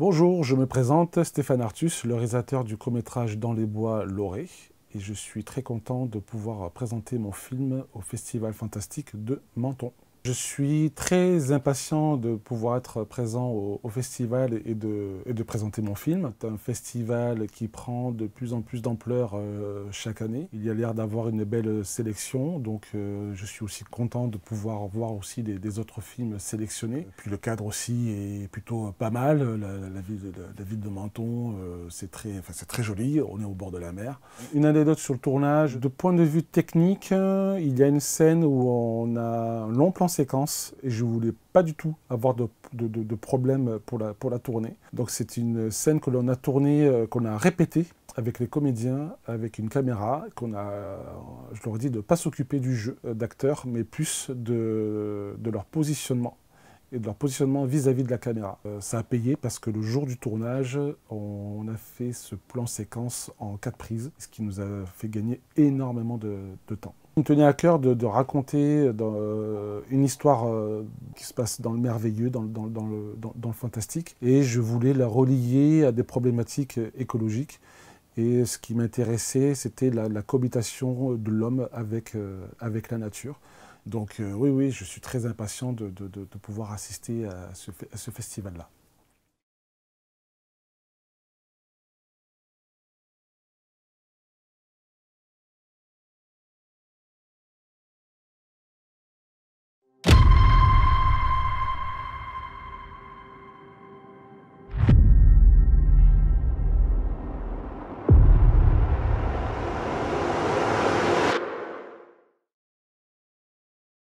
Bonjour, je me présente Stéphane Artus, le réalisateur du court-métrage Dans les bois Loré, et je suis très content de pouvoir présenter mon film au Festival Fantastique de Menton. Je suis très impatient de pouvoir être présent au, festival et de, de, présenter mon film. C'est un festival qui prend de plus en plus d'ampleur euh, chaque année. Il y a l'air d'avoir une belle sélection, donc euh, je suis aussi content de pouvoir voir aussi des, autres films sélectionnés. Puis le cadre aussi est plutôt pas mal. La, ville, ville, de Menton, euh, c'est très, très joli, on est au bord de la mer. Une anecdote sur le tournage, de point de vue technique, il y a une scène où on a un long plan séquence et je voulais pas du tout avoir de, problème pour la, pour la tournée. Donc c'est une scène que l'on a tournée, euh, qu'on a répétée avec les comédiens, avec une caméra, qu'on a, euh, je leur ai dit de ne pas s'occuper du jeu euh, d'acteur, mais plus de, de, leur positionnement et de leur positionnement vis-à-vis de la caméra. ça a payé parce que le jour du tournage, on, a fait ce plan séquence en quatre prises, ce qui nous a fait gagner énormément de temps me tenait à cœur de, raconter euh, euh, une histoire euh, qui se passe dans le merveilleux, dans, le, fantastique, et je voulais la relier à des problématiques écologiques. Et ce qui m'intéressait, c'était la, cohabitation de l'homme avec, la nature. Donc oui, oui, je suis très impatient de, pouvoir assister à ce festival-là.